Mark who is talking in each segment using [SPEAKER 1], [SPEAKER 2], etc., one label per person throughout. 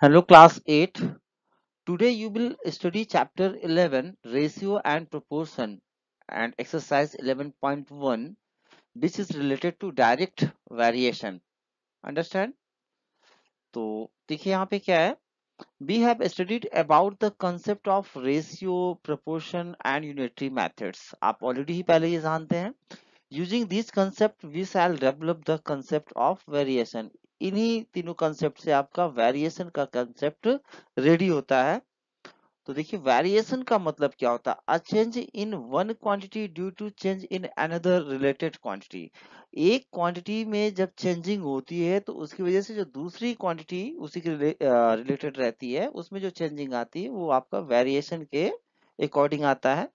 [SPEAKER 1] Hello class 8. Today you will study chapter 11 ratio and proportion and exercise 11.1 which is related to direct variation. Understand? तो देखिए यहाँ पे क्या है We have studied about the concept of ratio, proportion and unitary methods. आप already ही पहले ये जानते हैं Using these concept we shall develop the concept of variation. इन्हीं तीनों कंसेप्ट से आपका वेरिएशन का कंसेप्ट रेडी होता है तो देखिए वेरिएशन का मतलब क्या होता है a change in one quantity due to change in another related quantity एक क्वांटिटी में जब चेंजिंग होती है तो उसकी वजह से जो दूसरी क्वांटिटी उसी के रिलेटेड रहती है उसमें जो चेंजिंग आती है वो आपका वेरिएशन के अकॉर्डिंग आता है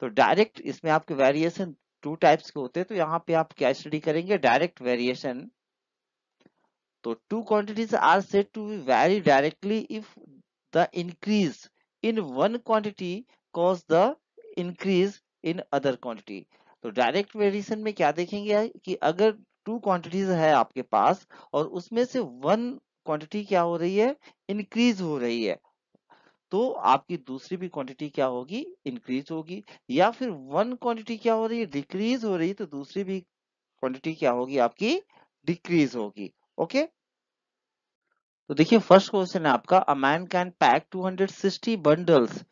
[SPEAKER 1] तो डायरेक्ट इसमें आपके वेरिएशन टू टाइप्स के होते हैं तो यहाँ पे आप क्या स्टडी करेंगे डायरेक्ट वेरिएशन तो two quantities are said to be very directly if the increase in one quantity cause the increase in other quantity तो डायरेक्ट वेरिएशन में क्या देखेंगे कि अगर टू क्वांटिटीज है आपके पास और उसमें से वन क्वांटिटी क्या हो रही है इंक्रीज हो रही है तो आपकी दूसरी भी क्वांटिटी क्या होगी इंक्रीज होगी या फिर वन क्वांटिटी क्या हो रही है डिक्रीज हो रही है तो दूसरी भी क्वांटिटी क्या होगी आपकी डिक्रीज होगी ओके तो देखिए फर्स्ट क्वेश्चन है आपका a man can pack 260 bundles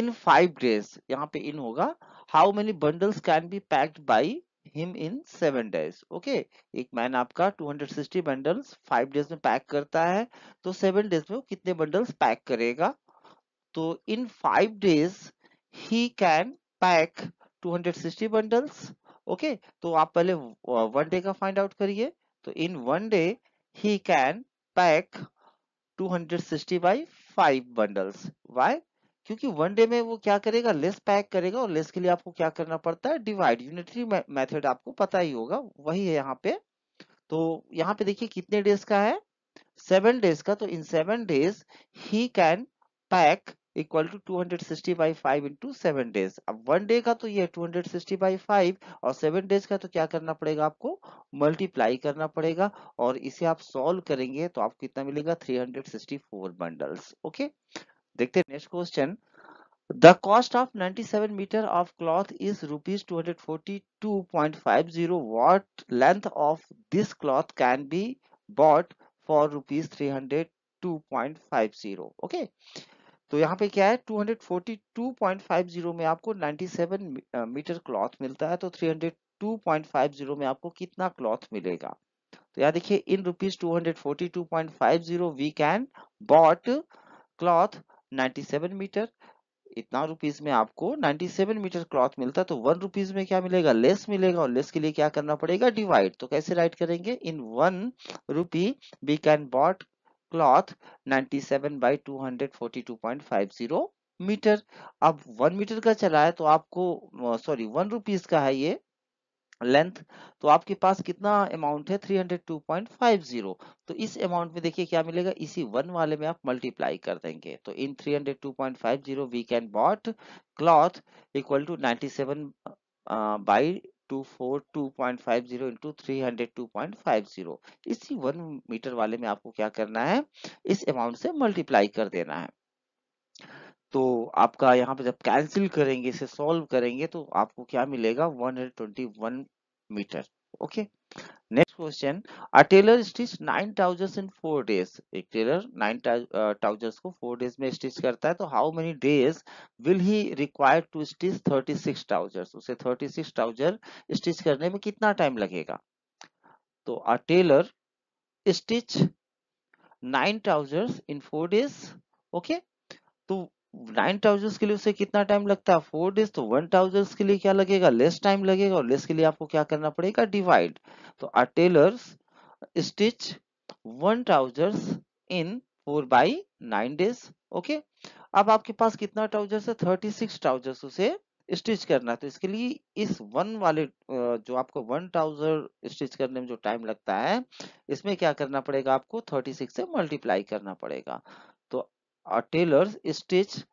[SPEAKER 1] in five days यहाँ पे इन होगा how many bundles can be packed by him in seven days okay एक मैन आपका 260 बंडल्स फाइव डेज में पैक करता है तो सेवन डेज में वो कितने बंडल्स पैक करेगा तो in five days he can pack 260 bundles okay तो आप पहले वन डे का फाइंड आउट करिए तो in one day he can pack 260 by 5 bundles Why? क्योंकि वन डे में वो क्या करेगा लेस पैक करेगा और लेस के लिए आपको क्या करना पड़ता है डिवाइड यूनिटरी मेथड आपको पता ही होगा वही है यहाँ पे तो यहाँ पे देखिए कितने डेज का है सेवन डेज का तो in seven days he can pack equal to 260 by five into seven days अब वन डे का तो ये two hundred sixty by five और सेवन डेज का तो क्या करना पड़ेगा आपको मल्टीप्लाई करना पड़ेगा और इसे आप सॉल्व करेंगे तो आपको कितना मिलेगा three hundred sixty four bundles okay देखते हैं next question The cost of 97 meter of cloth is rupees 242.50. What length of this cloth can be bought for rupees Okay. तो यहाँ पे क्या है 242.50 में आपको 97 मीटर क्लॉथ मिलता है तो 302.50 में आपको कितना क्लॉथ मिलेगा तो यहाँ देखिए in rupees 242.50 we can bought cloth 97 metre इतना रुपीज में आपको 97 मीटर क्लॉथ मिलता है तो वन रुपीज में क्या मिलेगा लेस मिलेगा और लेस के लिए क्या करना पड़ेगा डिवाइड तो कैसे राइट करेंगे in one rupee we can bought cloth 97 by 242.50 meter. अब वन मीटर का चला है तो आपको सॉरी वन रुपीज का है ये लेंथ तो आपके पास कितना अमाउंट है 302.50 तो इस अमाउंट में देखिए क्या मिलेगा इसी वन वाले में आप मल्टीप्लाई कर देंगे तो in 302.50 we can bought cloth equal to 97 seven by 242.50 इसी वन मीटर वाले में आपको क्या करना है इस अमाउंट से मल्टीप्लाई कर देना है तो आपका यहाँ पे जब कैंसिल करेंगे इसे सॉल्व करेंगे तो आपको क्या मिलेगा 121 metre okay next question a tailor stitch 9 trousers in 4 days एक tailor 9 trousers को 4 days में stitch करता है तो how many days will he require to stitch 36 trousers उसे 36 trouser stitch करने में कितना time लगेगा तो a tailor stitch 9 trousers in 4 days okay तो नाइन थाउजेंड के लिए उसे कितना टाइम लगता है फोर डेज तो वन थाउजेंड के लिए क्या लगेगा लेस टाइम लगेगा और लेस के लिए आपको क्या करना पड़ेगा डिवाइड तो a tailors stitch one trousers in four by nine days okay अब आपके पास कितना ट्राउजर्स है थर्टी सिक्स ट्राउजर्स उसे स्टिच करना है तो इसके लिए इस वन वाले जो आपको वन ट्राउजर स्टिच करने में जो टाइम लगता है इसमें क्या करना पड़ेगा आपको थर्टी सिक्स से मल्टीप्लाई करना पड़ेगा a uh, tailor stitched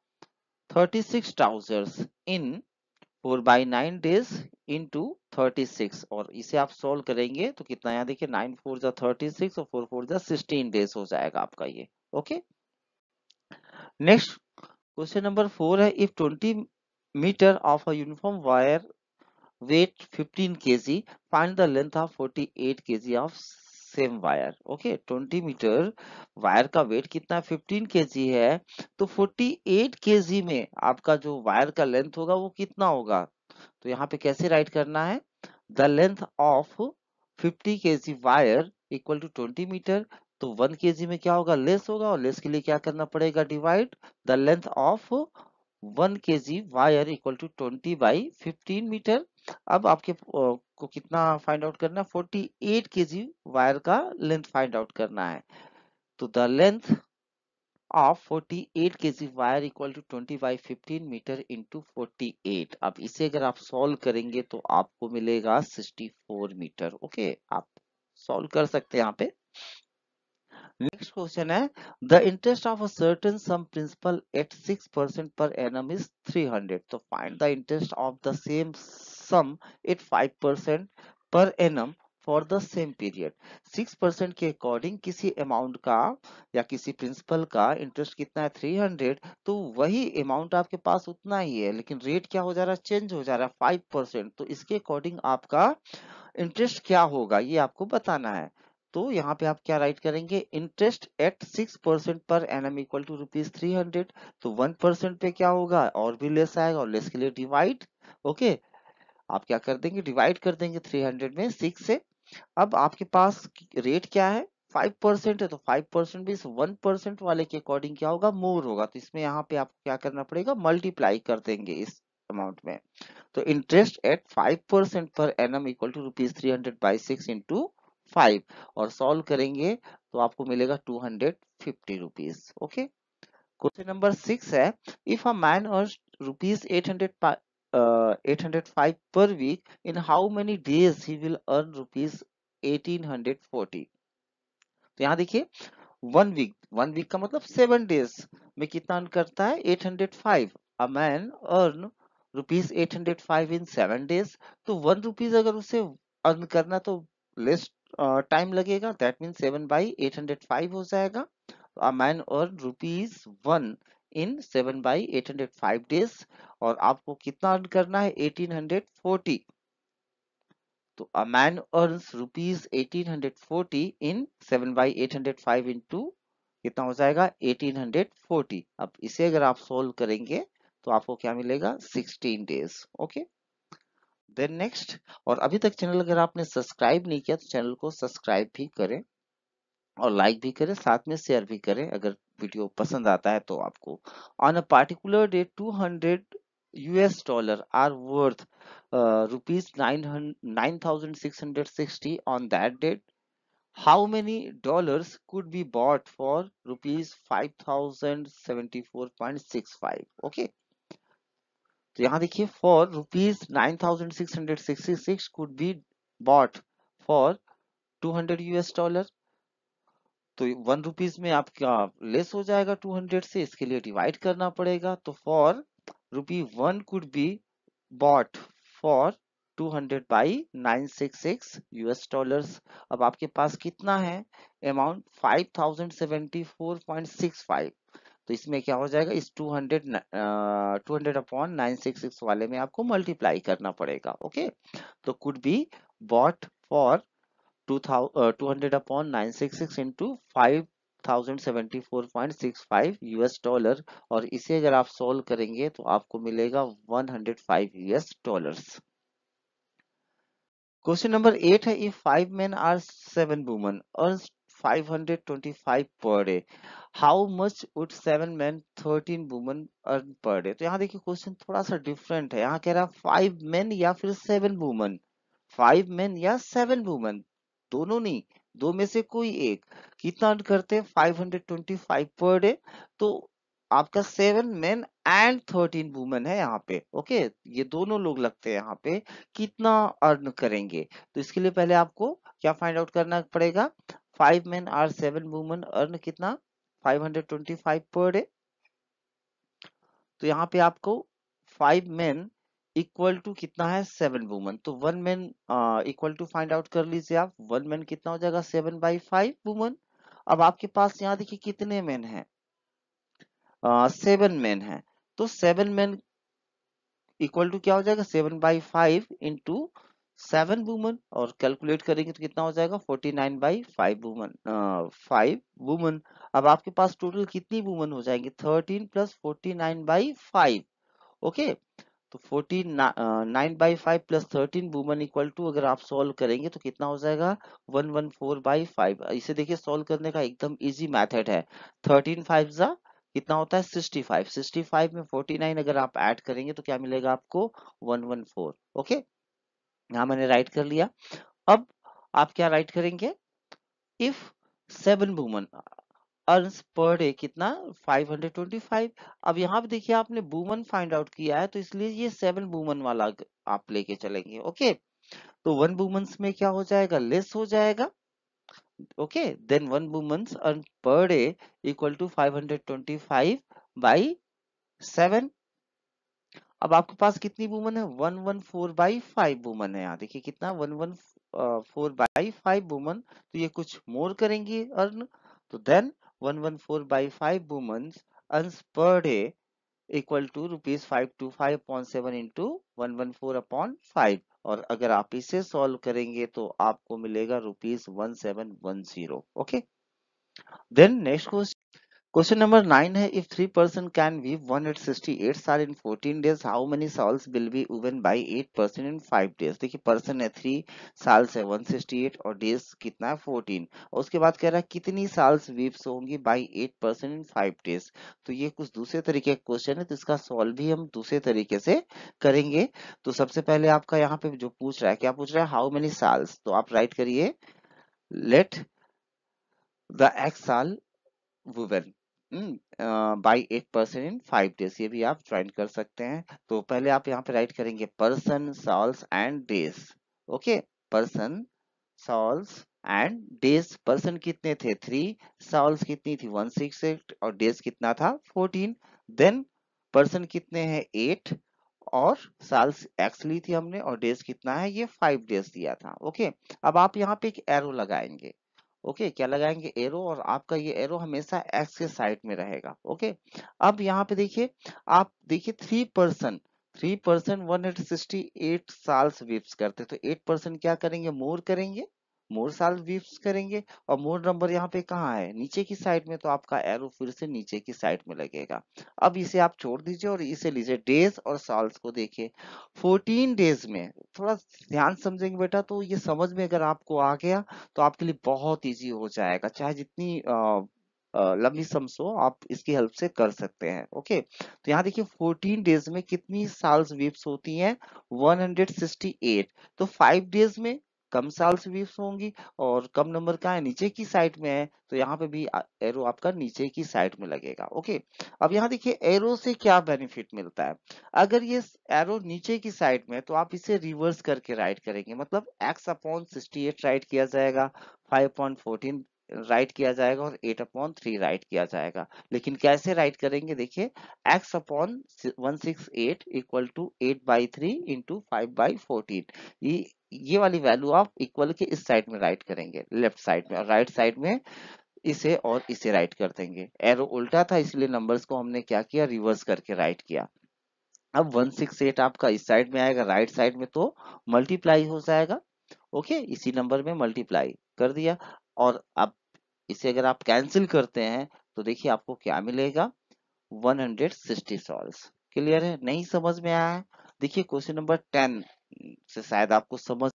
[SPEAKER 1] 36 trousers in 4 by 9 days into 36 और इसे आप सॉल्व करेंगे तो कितना यहाँ देखिए 9 फोर जा 36 और 4 फोर जा 16 डेज हो जाएगा आपका ये okay next question number four है if 20 metre of a uniform wire weight 15 kg find the length of 48 kg of same wire okay 20 metre wire का वेट कितना 15 के है तो 48 केजी में आपका जो वायर का लेंथ होगा वो कितना होगा तो यहाँ पे कैसे राइट करना है the length of 50 KG wire equal to 20 metre तो 1 के में क्या होगा लेस होगा और लेस के लिए क्या करना पड़ेगा divide the length of one K G wire equal to twenty by fifteen metre अब आपके को कितना फाइंड आउट करना है forty eight K G wire का लेंथ फाइंड आउट करना है तो the length of 48 kg wire equal to 20 by 15 metre into 48 अब इसे अगर आप सॉल्व करेंगे तो आपको मिलेगा 64 मीटर ओके आप सॉल्व कर सकते हैं यहाँ पे Next question है the interest of a certain sum principal at 6% per annum is 300. So find the interest of the same sum at 5% per annum for the same period six percent के according किसी amount का या किसी principal का interest कितना है three hundred तो वही अमाउंट आपके पास उतना ही है लेकिन रेट क्या हो जा रहा है चेंज हो जा रहा है फाइव परसेंट तो इसके अकॉर्डिंग आपका इंटरेस्ट क्या होगा ये आपको बताना है तो यहाँ पे आप क्या राइट करेंगे interest at six percent per annum equal to rupees three hundred तो वन परसेंट पे क्या होगा और भी लेस आएगा और लेस के लिए डिवाइड ओके आप क्या कर देंगे डिवाइड कर देंगे थ्री हंड्रेड में सिक्स से अब आपके पास रेट क्या है फाइव परसेंट है तो फाइव परसेंट भी वन परसेंट वाले के अकॉर्डिंग क्या होगा मोर होगा तो इसमें यहाँ पे आपको क्या करना पड़ेगा मल्टीप्लाई कर देंगे इस अमाउंट में तो interest at five percent per annum equal to rupees three hundred by six into five और सॉल्व करेंगे तो आपको मिलेगा two hundred fifty rupees okay question number six है इफ अ मैन और rupees eight hundred five per week in how many days he will earn rupees eighteen hundred forty तो यहाँ देखिए वन वीक वन वीक का मतलब seven days में कितना earn करता है eight hundred five a man earn rupees eight hundred five in seven days तो वन रुपीज अगर उसे अर्न करना तो लेस्ट टाइम लगेगा that mean seven by eight hundred five हो जाएगा मैन और rupees one in seven by eight hundred five days और आपको कितना अर्न करना है एटीन हंड्रेड फोर्टी तो a man earns rupees eighteen hundred forty in seven by eight hundred five into कितना हो जाएगा एटीन हंड्रेड फोर्टी अब इसे अगर आप सोल्व करेंगे तो आपको क्या मिलेगा sixteen days okay then next और अभी तक चैनल अगर आपने सब्सक्राइब नहीं किया तो चैनल को सब्सक्राइब भी करें और लाइक भी करें साथ में शेयर भी करें अगर वीडियो पसंद आता है तो आपको on a particular day 200 US dollar are worth rupees nine thousand six hundred sixty on that date how how many dollars could be bought for rupees 5074.65 okay तो यहाँ देखिए for rupees nine thousand six hundred sixty six could be bought for two hundred US dollar तो one rupees में आपका less हो जाएगा two hundred से इसके लिए डिवाइड करना पड़ेगा तो for rupee one could be bought for two hundred by nine six six US dollars अब आपके पास कितना है amount five thousand seventy four point six five तो इसमें क्या हो जाएगा इस 200 two hundred upon nine six six वाले में आपको मल्टीप्लाई करना पड़ेगा ओके तो could be bought for two hundred upon nine six six into five US dollar और इसे अगर आप सोल्व करेंगे तो आपको मिलेगा 105 US dollars question number eight है if five men or seven women earn 525 per day how much would seven man thirteen women earn per day तो यहाँ देखिए क्वेश्चन थोड़ा सा डिफरेंट है यहाँ कह रहा है फाइव मैन या फिर सेवन वुमन फाइव मैन या सेवन वुमन दोनों नहीं दो में से कोई एक कितना अर्न करते हैं five hundred twenty five per day तो आपका seven man and thirteen women है यहाँ पे ओके ये दोनों लोग लगते हैं यहाँ पे कितना अर्न करेंगे तो इसके लिए पहले आपको क्या फाइंड आउट करना पड़ेगा five man or seven women earn कितना 525 पर डे तो यहाँ पे आपको फाइव मेन इक्वल टू कितना है सेवन वुमन तो one men equal to find out कर लीजिए आप वन मेन कितना हो जाएगा सेवन बाई फाइव वुमन अब आपके पास यहाँ देखिए कितने मेन है सेवन uh, मैन है तो सेवन मेन इक्वल टू क्या हो जाएगा seven by five into seven woman और कैलकुलेट करेंगे तो कितना हो जाएगा forty nine by five woman five woman अब आपके पास टोटल कितनी वुमन हो जाएंगे thirteen plus forty nine by five okay तो forty nine by five plus thirteen woman equal to अगर आप सॉल्व करेंगे तो कितना हो जाएगा one one four by five इसे देखिए सॉल्व करने का एकदम इजी मैथड है थर्टीन फाइव जा कितना होता है सिक्सटी फाइव सिक्सटी फाइव में फोर्टी नाइन अगर आप ऐड करेंगे तो क्या मिलेगा आपको वन वन फोर ओके यहां मैंने राइट कर लिया अब आप क्या राइट करेंगे if seven woman earns per day कितना 525 अब यहां पे देखिए आपने वुमन फाइंड आउट किया है तो इसलिए ये सेवन वुमन वाला आप लेके चलेंगे ओके तो वन वुमन्स में क्या हो जाएगा लेस हो जाएगा okay then one woman's earn per day equal to 525 by seven अब आपके पास कितनी वुमन है one one four by five woman है यहाँ देखिए कितना one one four by five woman तो ये कुछ मोर करेंगी अर्न तो then one one four by five woman earn per day equal to rupees five two five upon seven into one one four upon five और अगर आप इसे solve करेंगे तो आपको मिलेगा rupees one seven one zero okay then next question question number nine है if three person can 3 one eight sixty eight shawl in fourteen days how many shawls will be woven by eight person in five days देखिए person है 3 साल से eight और days कितना है fourteen और उसके बाद कह रहा है कितनी साल्स weaves होंगी by eight person in five days तो ये कुछ दूसरे तरीके का क्वेश्चन है तो इसका सॉल्व भी हम दूसरे तरीके से करेंगे तो सबसे पहले आपका यहाँ पे जो पूछ रहा है क्या पूछ रहा है हाउ मेनी साल्स तो आप राइट करिए let the x shawl woven by eight percent in five days ये भी आप ज्वाइन कर सकते हैं तो पहले आप यहाँ पे राइट करेंगे person shawls and days okay person shawls and days person कितने थे थ्री सॉल्स कितनी थी वन सिक्स एट और डेज कितना था फोर्टीन देन पर्सन कितने हैं एट और साल्स एक्स ली थी हमने और डेज कितना है ये फाइव डेज दिया था ओके अब आप यहाँ पे एक एरो लगाएंगे ओके क्या लगाएंगे एरो और आपका ये एरो हमेशा एक्स के साइड में रहेगा ओके अब यहाँ पे देखिए आप देखिए three percent three percent one hundred sixty eight shawls weaves करते तो एट परसेंट क्या करेंगे मोर करेंगे मोर साल वीप्स करेंगे और मोर नंबर यहाँ पे कहाँ है नीचे की साइड में तो आपका एरो फिर से नीचे की साइड में लगेगा अब इसे आप छोड़ दीजिए और इसे लीजिए डेज और साल्स को देखिए 14 डेज में थोड़ा ध्यान समझेंगे बेटा तो ये समझ में अगर आपको आ गया तो आपके लिए बहुत ईजी हो जाएगा चाहे जितनी आ, लंबी समसो आप इसकी हेल्प से कर सकते हैं ओके तो यहाँ देखिए 14 डेज में कितनी साल्स वीप्स होती हैं 168 तो 5 डेज में कम साल स्वीप्स होंगी और कम नंबर का है नीचे की साइड में है तो यहाँ पे भी एरो आपका नीचे की साइड में लगेगा ओके अब यहाँ देखिए एरो से क्या बेनिफिट मिलता है अगर ये एरो नीचे की साइड में है तो आप इसे रिवर्स करके राइट करेंगे मतलब x upon sixty eight write किया जाएगा फाइव पॉइंट फोर्टीन राइट किया जाएगा और एट अपॉन थ्री राइट किया जाएगा लेकिन कैसे राइट करेंगे देखिए x upon one six eight equal to eight by three into five by fourteen ये ये वाली वैल्यू आप इक्वल के इस साइड में राइट करेंगे लेफ्ट साइड में और राइट साइड में इसे और इसे राइट कर देंगे एरो उल्टा था इसलिए नंबर्स को हमने क्या किया रिवर्स करके राइट किया अब 168 आपका इस साइड में आएगा राइट साइड में तो मल्टीप्लाई हो जाएगा ओके इसी नंबर में मल्टीप्लाई कर दिया और आप इसे अगर आप कैंसिल करते हैं तो देखिए आपको क्या मिलेगा 160 हंड्रेड सॉल्व क्लियर है नहीं समझ में आया देखिए क्वेश्चन नंबर टेन से शायद आपको समझ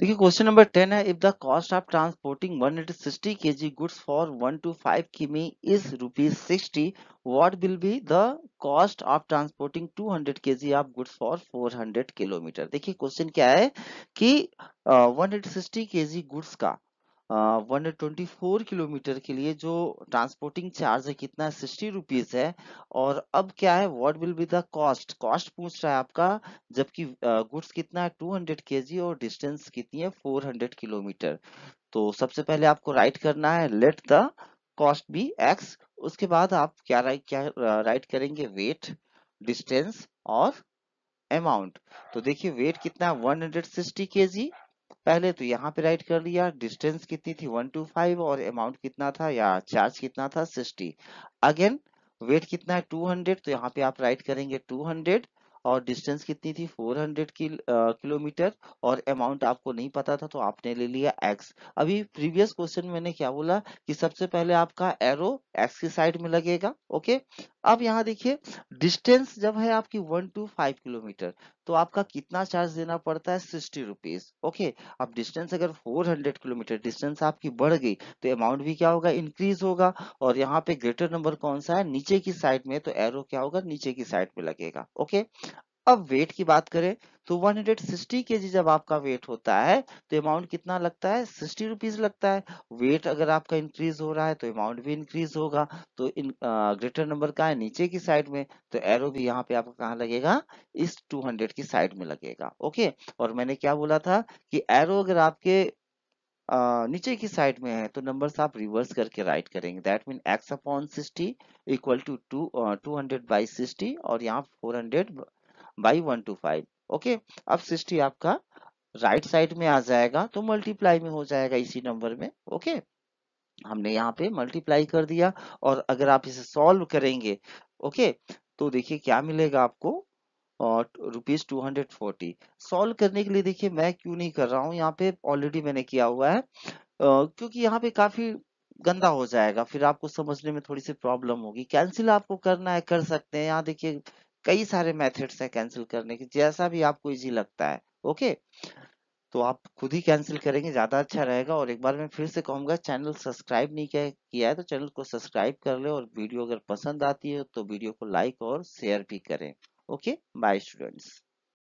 [SPEAKER 1] देखिए क्वेश्चन नंबर टेन है if the cost of transporting 160 hundred sixty K G goods for one two five km is rupees sixty what will be the cost of transporting 200 hundred K G of goods for 400 kilometre देखिए question क्या है कि one hundred sixty K G goods का one twenty four kilometre के लिए जो transporting charge है कितना है सिक्सटी रुपीज है और अब क्या है what will be the cost cost पूछ रहा है आपका जबकि गुड्स uh, कितना है टू हंड्रेड के और डिस्टेंस कितनी है फोर हंड्रेड किलोमीटर तो सबसे पहले आपको राइट करना है let the cost be x उसके बाद आप क्या राइट क्या राइट करेंगे वेट डिस्टेंस और अमाउंट तो देखिए वेट कितना है 160 हंड्रेड पहले तो यहाँ पे राइट कर लिया डिस्टेंस कितनी थी 125 और अमाउंट कितना था या चार्ज कितना था 60 अगेन वेट कितना है 200 तो यहाँ पे आप राइट करेंगे 200 और डिस्टेंस कितनी थी 400 हंड्रेड किलोमीटर और अमाउंट आपको नहीं पता था तो आपने ले लिया एक्स अभी प्रीवियस क्वेश्चन मैंने क्या बोला कि सबसे पहले आपका एरो एक्स की साइड में लगेगा ओके अब यहाँ देखिए डिस्टेंस जब है आपकी वन टू फाइव किलोमीटर तो आपका कितना चार्ज देना पड़ता है सिक्सटी रुपीज ओके अब डिस्टेंस अगर फोर हंड्रेड किलोमीटर डिस्टेंस आपकी बढ़ गई तो अमाउंट भी क्या होगा इंक्रीज होगा और यहाँ पे ग्रेटर नंबर कौन सा है नीचे की साइड में तो एरो क्या होगा नीचे की साइड में लगेगा ओके अब वेट की बात करें तो 160 हंड्रेड के जी जब आपका वेट होता है तो अमाउंट कितना लगता है सिक्सटी रुपीज लगता है वेट अगर आपका इंक्रीज हो रहा है तो अमाउंट भी इंक्रीज होगा तो इन ग्रेटर नंबर का है नीचे की साइड में तो एरो भी यहाँ पे आपका कहाँ लगेगा इस 200 की साइड में लगेगा ओके और मैंने क्या बोला था कि एरो अगर आपके आ, नीचे की साइड में है तो नंबर आप रिवर्स करके राइट करेंगे that mean x upon sixty equal to two two hundred और यहाँ four by one two five okay अब सिक्सटी आपका राइट right साइड में आ जाएगा तो मल्टीप्लाई में हो जाएगा इसी नंबर में ओके okay? हमने यहाँ पे मल्टीप्लाई कर दिया और अगर आप इसे सॉल्व करेंगे ओके okay? तो देखिए क्या मिलेगा आपको और rupees two hundred forty solve करने के लिए देखिए मैं क्यों नहीं कर रहा हूँ यहाँ पे ऑलरेडी मैंने किया हुआ है क्योंकि यहाँ पे काफी गंदा हो जाएगा फिर आपको समझने में थोड़ी सी प्रॉब्लम होगी कैंसिल आपको करना है कर सकते हैं यहाँ देखिए कई सारे मेथड्स है कैंसिल करने के जैसा भी आपको इजी लगता है ओके तो आप खुद ही कैंसिल करेंगे ज़्यादा अच्छा रहेगा और एक बार मैं फिर से कहूंगा चैनल सब्सक्राइब नहीं किया है तो चैनल को सब्सक्राइब कर ले और वीडियो अगर पसंद आती है तो वीडियो को लाइक और शेयर भी करें ओके बाय स्टूडेंट्स